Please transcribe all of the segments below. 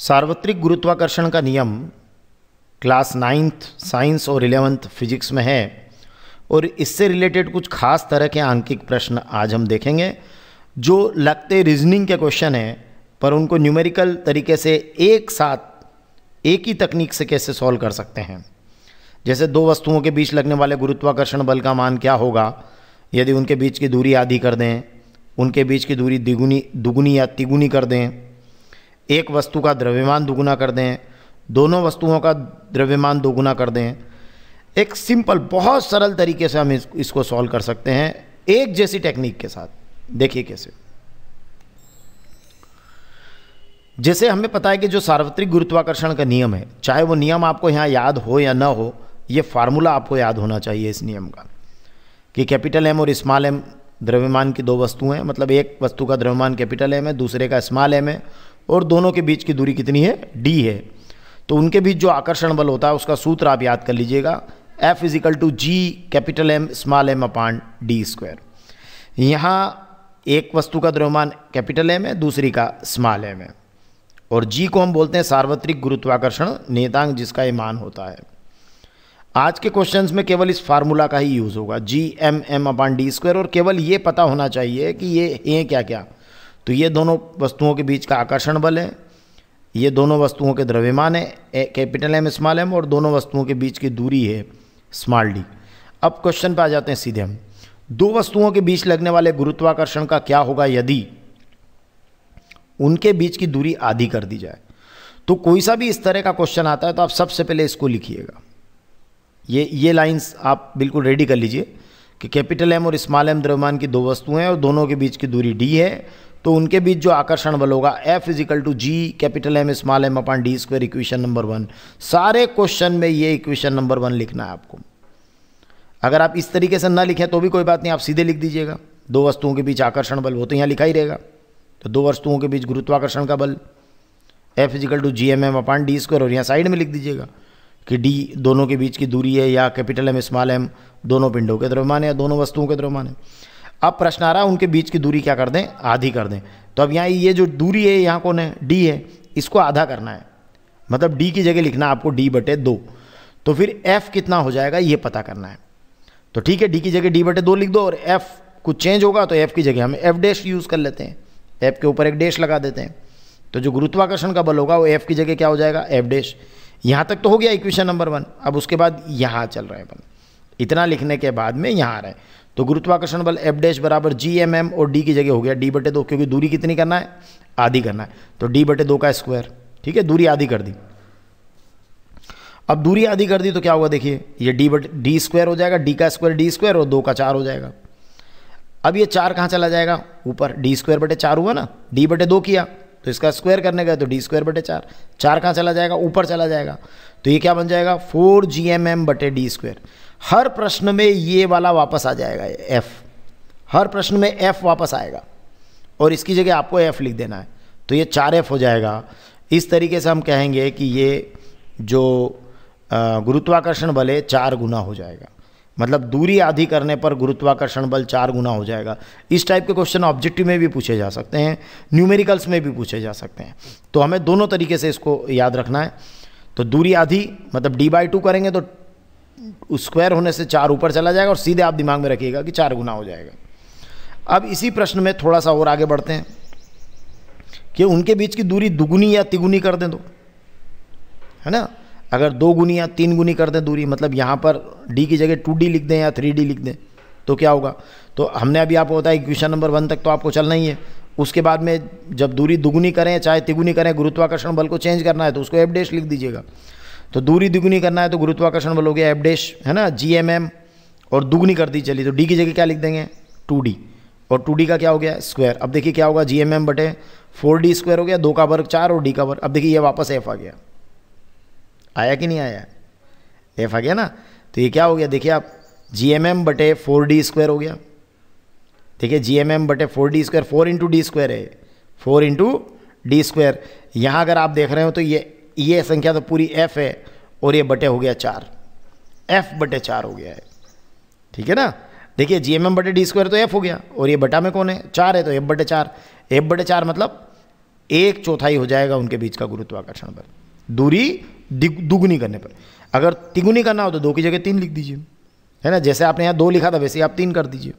सार्वत्रिक गुरुत्वाकर्षण का नियम क्लास नाइन्थ साइंस और इलेवंथ फिजिक्स में है और इससे रिलेटेड कुछ खास तरह के आंकिक प्रश्न आज हम देखेंगे जो लगते रीजनिंग के क्वेश्चन हैं पर उनको न्यूमेरिकल तरीके से एक साथ एक ही तकनीक से कैसे सॉल्व कर सकते हैं जैसे दो वस्तुओं के बीच लगने वाले गुरुत्वाकर्षण बल का मान क्या होगा यदि उनके बीच की दूरी आधी कर दें उनके बीच की दूरी दिगुनी दुगुनी या तिगुनी कर दें एक वस्तु का द्रव्यमान दोगुना कर दें दोनों वस्तुओं का द्रव्यमान दोगुना कर दें एक सिंपल बहुत सरल तरीके से हम इसको सॉल्व कर सकते हैं एक जैसी टेक्निक के साथ देखिए कैसे जैसे हमें पता है कि जो सार्वत्रिक गुरुत्वाकर्षण का नियम है चाहे वो नियम आपको यहाँ याद हो या ना हो ये फार्मूला आपको याद होना चाहिए इस नियम का कि कैपिटल एम और स्मॉल एम द्रव्यमान की दो वस्तुएं मतलब एक वस्तु का द्रव्यमान कैपिटल एम है दूसरे का स्मॉल एम है और दोनों के बीच की दूरी कितनी है डी है तो उनके बीच जो आकर्षण बल होता है उसका सूत्र आप याद कर लीजिएगा F is equal to G capital M small M upon D square यहाँ एक वस्तु का द्रव्यमान कैपिटल एम है दूसरी का स्मॉल एम है और जी को हम बोलते हैं सार्वत्रिक गुरुत्वाकर्षण नेतांग जिसका ये मान होता है आज के क्वेश्चंस में केवल इस फार्मूला का ही यूज़ होगा G M M upon D square और केवल ये पता होना चाहिए कि ये हैं क्या क्या तो ये दोनों वस्तुओं के बीच का आकर्षण बल है ये दोनों वस्तुओं के द्रव्यमान है कैपिटल एम स्मॉल एम और दोनों वस्तुओं के बीच की दूरी है स्मॉल डी अब क्वेश्चन पर आ जाते हैं सीधे हम दो वस्तुओं के बीच लगने वाले गुरुत्वाकर्षण का क्या होगा यदि उनके बीच की दूरी आधी कर दी जाए तो कोई सा भी इस तरह का क्वेश्चन आता है तो आप सबसे पहले इसको लिखिएगा ये ये लाइंस आप बिल्कुल रेडी कर लीजिए कि कैपिटल एम और स्मॉल एम द्रव्यमान की दो वस्तुएं हैं और दोनों के बीच की दूरी डी है तो उनके बीच जो आकर्षण बल होगा F is equal to G capital M small M upon D square equation number one सारे क्वेश्चन में ये इक्वेशन नंबर वन लिखना है आपको अगर आप इस तरीके से ना लिखें तो भी कोई बात नहीं आप सीधे लिख दीजिएगा दो वस्तुओं के बीच आकर्षण बल वो तो यहाँ लिखा ही रहेगा तो दो वस्तुओं के बीच गुरुत्वाकर्षण का बल F is equal to G M M upon D square और यहाँ साइड में लिख दीजिएगा कि डी दोनों के बीच की दूरी है या कैपिटल एम स्मॉल एम दोनों पिंडों के द्रव्यमान या दोनों वस्तुओं के द्रव्यमान है अब प्रश्न आ रहा है उनके बीच की दूरी क्या कर दें आधी कर दें तो अब यहाँ ये जो दूरी है यहाँ कौन है डी है इसको आधा करना है मतलब डी की जगह लिखना आपको डी बटे दो तो फिर एफ कितना हो जाएगा ये पता करना है तो ठीक है डी की जगह डी बटे दो लिख दो और एफ कुछ चेंज होगा तो एफ की जगह हम एफ डैश यूज़ कर लेते हैं एफ के ऊपर एक डैश लगा देते हैं तो जो गुरुत्वाकर्षण का बल होगा वो एफ की जगह क्या हो जाएगा एफ डैश यहाँ तक तो हो गया इक्वेशन नंबर वन अब उसके बाद यहाँ चल रहे हैं अपन इतना लिखने के बाद में यहाँ आ रहे हैं तो गुरुत्वाकर्षण बल एफ डैश बराबर जी एम एम और डी की जगह हो गया डी बटे दो क्योंकि दूरी कितनी करना है आधी करना है तो डी बटे दो का स्क्वायर ठीक है दूरी आधी कर दी अब दूरी आधी कर दी तो क्या होगा देखिए ये डी बटे डी स्क्वायर हो जाएगा डी का स्क्वायर डी स्क्वायर और दो का चार हो जाएगा अब ये चार कहाँ चला जाएगा ऊपर डी स्क्वायर बटे चार हुआ ना डी बटे दो किया तो इसका स्क्वायर करने गए तो डी स्क्वायर बटे चार चार कहाँ चला जाएगा ऊपर चला जाएगा तो ये क्या बन जाएगा फोर जी एम एम बटे डी स्क्वायर हर प्रश्न में ये वाला वापस आ जाएगा एफ हर प्रश्न में एफ वापस आएगा और इसकी जगह आपको एफ लिख देना है तो ये चार एफ हो जाएगा इस तरीके से हम कहेंगे कि ये जो गुरुत्वाकर्षण बल है चार गुना हो जाएगा मतलब दूरी आधी करने पर गुरुत्वाकर्षण बल चार गुना हो जाएगा इस टाइप के क्वेश्चन ऑब्जेक्टिव में भी पूछे जा सकते हैं न्यूमेरिकल्स में भी पूछे जा सकते हैं तो हमें दोनों तरीके से इसको याद रखना है तो दूरी आधी मतलब डी बाई टू करेंगे तो स्क्वायर होने से चार ऊपर चला जाएगा और सीधे आप दिमाग में रखिएगा कि चार गुना हो जाएगा अब इसी प्रश्न में थोड़ा सा और आगे बढ़ते हैं कि उनके बीच की दूरी दुगुनी या तिगुनी कर दें दो तो, है ना अगर दो गुनी या तीन गुनी कर दें दूरी मतलब यहाँ पर डी की जगह टू डी लिख दें या थ्री डी लिख दें तो क्या होगा तो हमने अभी आपको बताया क्वेश्चन नंबर वन तक तो आपको चलना ही है उसके बाद में जब दूरी दुगुनी करें चाहे तिगुनी करें गुरुत्वाकर्षण बल को चेंज करना है तो उसको एफडेश लिख दीजिएगा तो दूरी दुगुनी करना है तो गुरुत्वाकर्षण बल हो गया एफ है ना जी एम एम और दुगुनी कर दी चलिए तो डी की जगह क्या लिख देंगे टू डी और टू डी का क्या हो गया स्क्वायर अब देखिए क्या होगा जी एम एम बटे फोर डी स्क्वायर हो गया दो का वर्ग चार और डी का वर्ग अब देखिए ये वापस एफ आ गया आया कि नहीं आया एफ आ गया ना तो ये क्या हो गया देखिए आप जी एम एम बटे फोर डी स्क्वायर हो गया देखिए जी एम एम बटे four D square four into D square है फोर इंटू डी स्क्वायर यहाँ अगर आप देख रहे हो तो ये ये संख्या तो पूरी एफ है और ये बटे हो गया चार एफ बटे चार हो गया है ठीक है ना देखिए जी एम एम बटे डी स्क्वायर तो एफ हो गया और ये बटा में कौन है चार है तो एफ बटे चार एफ बटे चार मतलब एक चौथाई हो जाएगा उनके बीच का गुरुत्वाकर्षण बल दूरी दुगुनी करने पर अगर तिगुनी करना हो तो दो की जगह तीन लिख दीजिए है ना जैसे आपने यहाँ दो लिखा था वैसे ही आप तीन कर दीजिए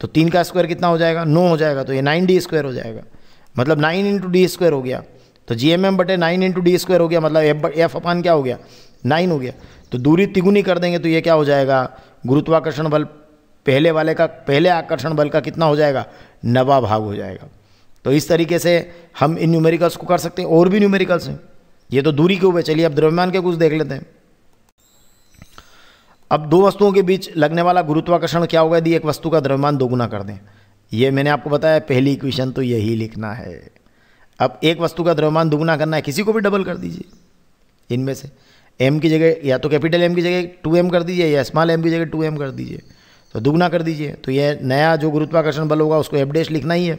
तो तीन का स्क्वायर कितना हो जाएगा नौ हो जाएगा तो ये नाइन डी स्क्वायर हो जाएगा मतलब नाइन इंटू डी स्क्वायर हो गया तो जी एम एम बटे नाइन इंटू डी स्क्वायर हो गया मतलब एफ एफ अपान क्या हो गया नाइन हो गया तो दूरी तिगुनी कर देंगे तो ये क्या हो जाएगा गुरुत्वाकर्षण बल पहले वाले का पहले आकर्षण बल का कितना हो जाएगा नवा भाग हो जाएगा तो इस तरीके से हम इन न्यूमेरिकल्स को कर सकते हैं और भी न्यूमेरिकल्स हैं ये तो दूरी के ऊपर चलिए अब द्रव्यमान के कुछ देख लेते हैं अब दो वस्तुओं के बीच लगने वाला गुरुत्वाकर्षण क्या होगा यदि एक वस्तु का द्रव्यमान दोगुना कर दें यह मैंने आपको बताया पहली इक्वेशन तो यही लिखना है अब एक वस्तु का द्रव्यमान दोगुना करना है किसी को भी डबल कर दीजिए इनमें से एम की जगह या तो कैपिटल एम की जगह टू एम कर दीजिए या स्मॉल एम की जगह टू एम कर दीजिए तो दोगुना कर दीजिए तो यह नया जो गुरुत्वाकर्षण बल होगा उसको एपडेश लिखना ही है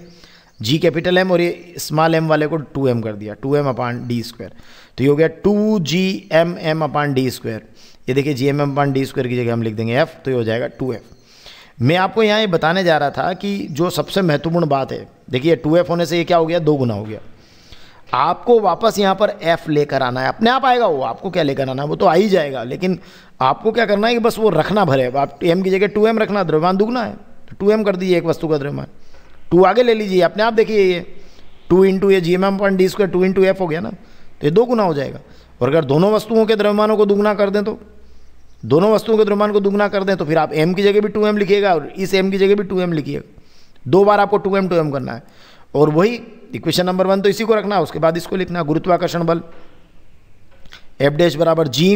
जी कैपिटल एम और ये स्मॉल एम वाले को टू एम कर दिया two M upon D square तो ये हो गया two G M M upon D square ये देखिए G M M upon D square की जगह हम लिख देंगे एफ तो ये हो जाएगा टू एफ मैं आपको यहाँ ये बताने जा रहा था कि जो सबसे महत्वपूर्ण बात है देखिए टू एफ होने से ये क्या हो गया दो गुना हो गया आपको वापस यहाँ पर एफ लेकर आना है अपने आप आएगा वो आपको क्या लेकर आना है वो तो आ ही जाएगा लेकिन आपको क्या करना है कि बस वो रखना भरे आप एम की जगह टू एम रखना द्रव्यमान दुगना है तो टू एम कर दीजिए एक वस्तु का द्रव्यमान टू आगे ले लीजिए अपने आप देखिए ये टू इंटू ये G M M upon D square two into F हो गया ना तो ये दो गुना हो जाएगा और अगर दोनों वस्तुओं के द्रव्यमानों को दुगना कर दें तो दोनों वस्तुओं के द्रव्यमान को दुगुना कर दें तो फिर आप एम की जगह भी टू एम लिखिएगा और इस एम की जगह भी टू एम लिखिएगा दो बार आपको टू एम टू एम करना है और वही इक्वेशन नंबर वन तो इसी को रखना है उसके बाद इसको लिखना है गुरुत्वाकर्षण बल एफ डैश बराबर जी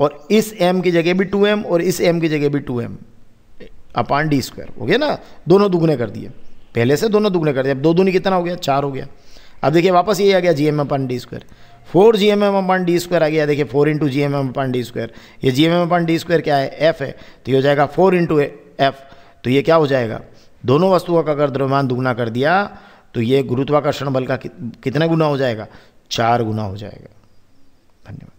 और इस एम की जगह भी टू एम और इस एम की जगह भी two M upon D square हो गया ना दोनों दुगुने कर दिए पहले से दोनों दुगने कर दिया अब दो दूनी कितना हो गया चार हो गया अब देखिए वापस ये आ गया G M upon D square four G M M upon D square आ गया देखिए four into G M M upon D square ये G M M upon D square क्या है एफ है तो ये हो जाएगा फोर इंटू एफ तो ये क्या हो जाएगा दोनों वस्तुओं का अगर द्रव्यमान दुगना कर दिया तो ये गुरुत्वाकर्षण बल का कितना गुना हो जाएगा चार गुना हो जाएगा धन्यवाद